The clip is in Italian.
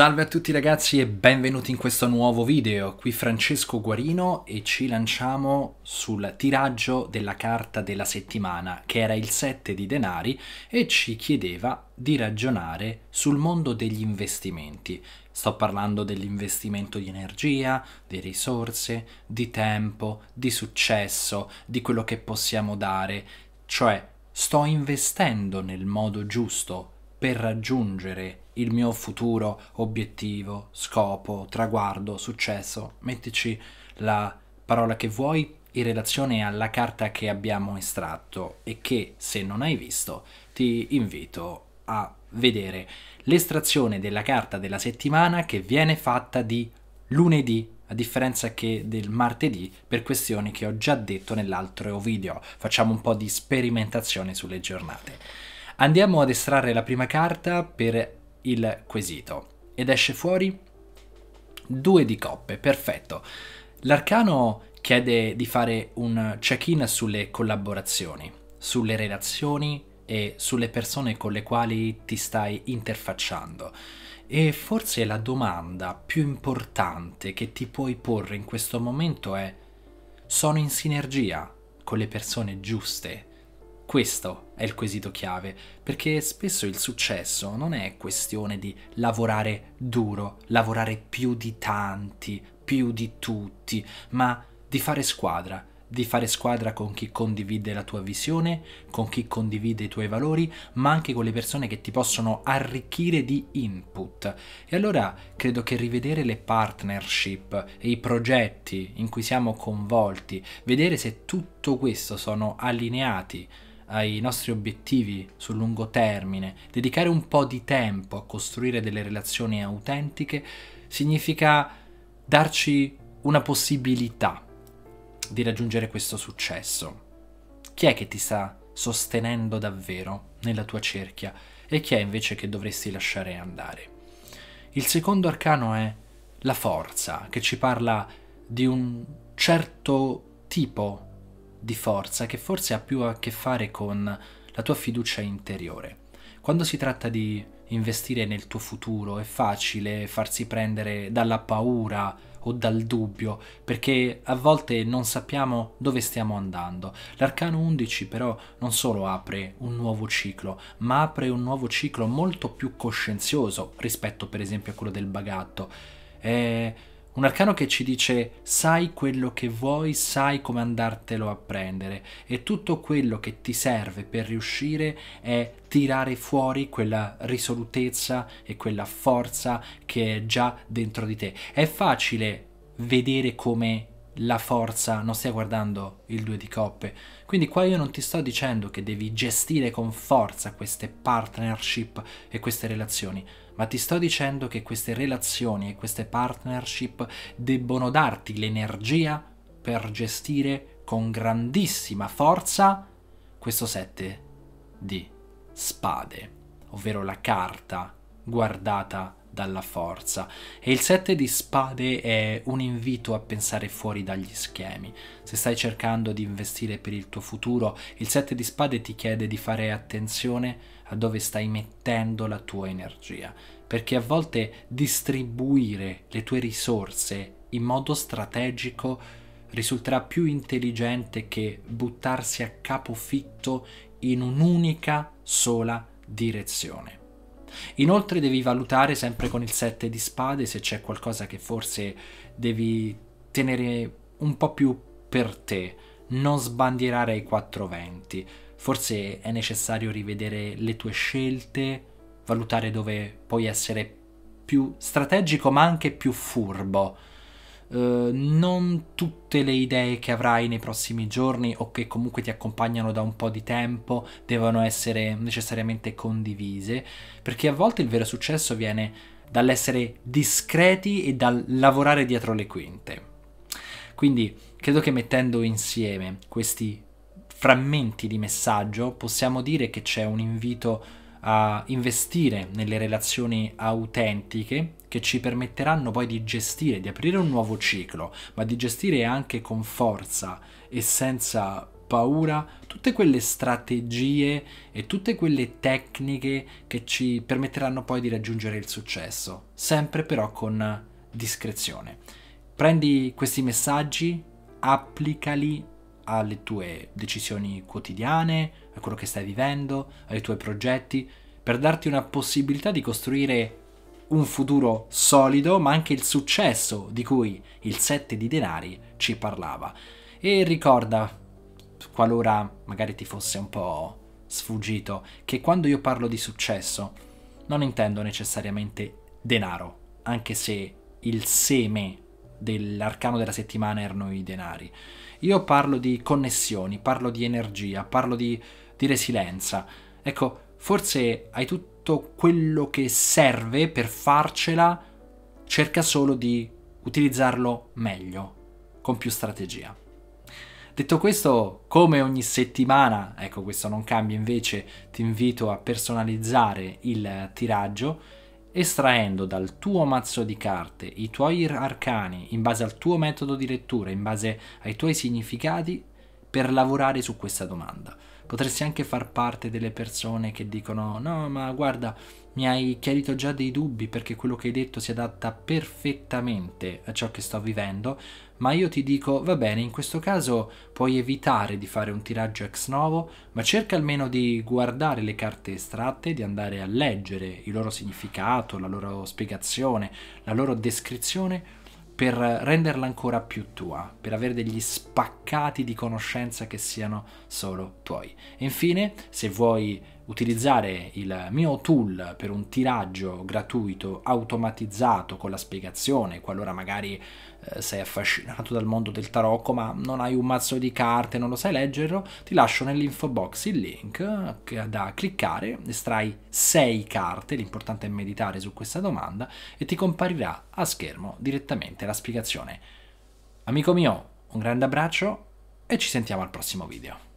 Salve a tutti ragazzi e benvenuti in questo nuovo video, qui Francesco Guarino e ci lanciamo sul tiraggio della carta della settimana che era il 7 di denari e ci chiedeva di ragionare sul mondo degli investimenti. Sto parlando dell'investimento di energia, di risorse, di tempo, di successo, di quello che possiamo dare, cioè sto investendo nel modo giusto per raggiungere il mio futuro obiettivo, scopo, traguardo, successo. Mettici la parola che vuoi in relazione alla carta che abbiamo estratto e che se non hai visto ti invito a vedere l'estrazione della carta della settimana che viene fatta di lunedì a differenza che del martedì per questioni che ho già detto nell'altro video. Facciamo un po' di sperimentazione sulle giornate. Andiamo ad estrarre la prima carta per il quesito ed esce fuori due di coppe, perfetto. L'arcano chiede di fare un check-in sulle collaborazioni, sulle relazioni e sulle persone con le quali ti stai interfacciando. E forse la domanda più importante che ti puoi porre in questo momento è sono in sinergia con le persone giuste questo è il quesito chiave, perché spesso il successo non è questione di lavorare duro, lavorare più di tanti, più di tutti, ma di fare squadra, di fare squadra con chi condivide la tua visione, con chi condivide i tuoi valori, ma anche con le persone che ti possono arricchire di input. E allora credo che rivedere le partnership e i progetti in cui siamo coinvolti, vedere se tutto questo sono allineati ai nostri obiettivi sul lungo termine, dedicare un po' di tempo a costruire delle relazioni autentiche, significa darci una possibilità di raggiungere questo successo. Chi è che ti sta sostenendo davvero nella tua cerchia e chi è invece che dovresti lasciare andare? Il secondo arcano è la forza, che ci parla di un certo tipo di forza che forse ha più a che fare con la tua fiducia interiore. Quando si tratta di investire nel tuo futuro è facile farsi prendere dalla paura o dal dubbio, perché a volte non sappiamo dove stiamo andando. L'arcano 11 però non solo apre un nuovo ciclo, ma apre un nuovo ciclo molto più coscienzioso rispetto per esempio a quello del bagatto. È un arcano che ci dice sai quello che vuoi, sai come andartelo a prendere e tutto quello che ti serve per riuscire è tirare fuori quella risolutezza e quella forza che è già dentro di te. È facile vedere come la forza, non stia guardando il due di coppe. Quindi qua io non ti sto dicendo che devi gestire con forza queste partnership e queste relazioni ma ti sto dicendo che queste relazioni e queste partnership debbono darti l'energia per gestire con grandissima forza questo 7 di spade, ovvero la carta guardata dalla forza e il sette di spade è un invito a pensare fuori dagli schemi. Se stai cercando di investire per il tuo futuro, il sette di spade ti chiede di fare attenzione a dove stai mettendo la tua energia, perché a volte distribuire le tue risorse in modo strategico risulterà più intelligente che buttarsi a capofitto in un'unica sola direzione. Inoltre devi valutare sempre con il set di spade se c'è qualcosa che forse devi tenere un po' più per te, non sbandierare ai venti. Forse è necessario rivedere le tue scelte, valutare dove puoi essere più strategico ma anche più furbo eh, non tutte le idee che avrai nei prossimi giorni o che comunque ti accompagnano da un po' di tempo devono essere necessariamente condivise, perché a volte il vero successo viene dall'essere discreti e dal lavorare dietro le quinte. Quindi credo che mettendo insieme questi frammenti di messaggio possiamo dire che c'è un invito a investire nelle relazioni autentiche che ci permetteranno poi di gestire, di aprire un nuovo ciclo, ma di gestire anche con forza e senza paura tutte quelle strategie e tutte quelle tecniche che ci permetteranno poi di raggiungere il successo, sempre però con discrezione. Prendi questi messaggi, applicali alle tue decisioni quotidiane, a quello che stai vivendo, ai tuoi progetti, per darti una possibilità di costruire un futuro solido, ma anche il successo di cui il 7 di denari ci parlava. E ricorda, qualora magari ti fosse un po' sfuggito, che quando io parlo di successo non intendo necessariamente denaro, anche se il seme dell'arcano della settimana erano i denari. Io parlo di connessioni, parlo di energia, parlo di, di resilienza. Ecco, forse hai tutto quello che serve per farcela, cerca solo di utilizzarlo meglio, con più strategia. Detto questo, come ogni settimana, ecco questo non cambia invece, ti invito a personalizzare il tiraggio estraendo dal tuo mazzo di carte i tuoi arcani in base al tuo metodo di lettura, in base ai tuoi significati, per lavorare su questa domanda. Potresti anche far parte delle persone che dicono no, ma guarda, mi hai chiarito già dei dubbi perché quello che hai detto si adatta perfettamente a ciò che sto vivendo, ma io ti dico, va bene, in questo caso puoi evitare di fare un tiraggio ex novo, ma cerca almeno di guardare le carte estratte, di andare a leggere il loro significato, la loro spiegazione, la loro descrizione per renderla ancora più tua, per avere degli spaccati di conoscenza che siano solo tuoi. E infine, se vuoi utilizzare il mio tool per un tiraggio gratuito automatizzato con la spiegazione, qualora magari eh, sei affascinato dal mondo del tarocco ma non hai un mazzo di carte, non lo sai leggerlo, ti lascio nell'info box il link da cliccare, estrai 6 carte, l'importante è meditare su questa domanda e ti comparirà a schermo direttamente la spiegazione. Amico mio, un grande abbraccio e ci sentiamo al prossimo video.